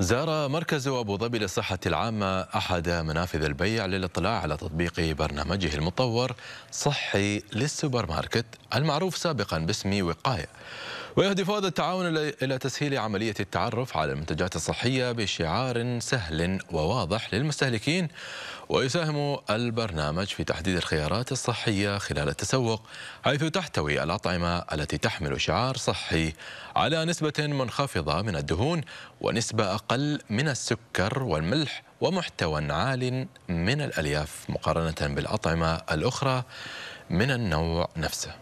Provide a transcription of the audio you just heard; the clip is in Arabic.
زار مركز أبو ظبي للصحة العامة أحد منافذ البيع للاطلاع على تطبيق برنامجه المطور صحي للسوبر ماركت المعروف سابقا باسم وقاية ويهدف هذا التعاون إلى تسهيل عملية التعرف على المنتجات الصحية بشعار سهل وواضح للمستهلكين ويساهم البرنامج في تحديد الخيارات الصحية خلال التسوق حيث تحتوي الأطعمة التي تحمل شعار صحي على نسبة منخفضة من الدهون ونسبة أقل من السكر والملح ومحتوى عال من الألياف مقارنة بالأطعمة الأخرى من النوع نفسه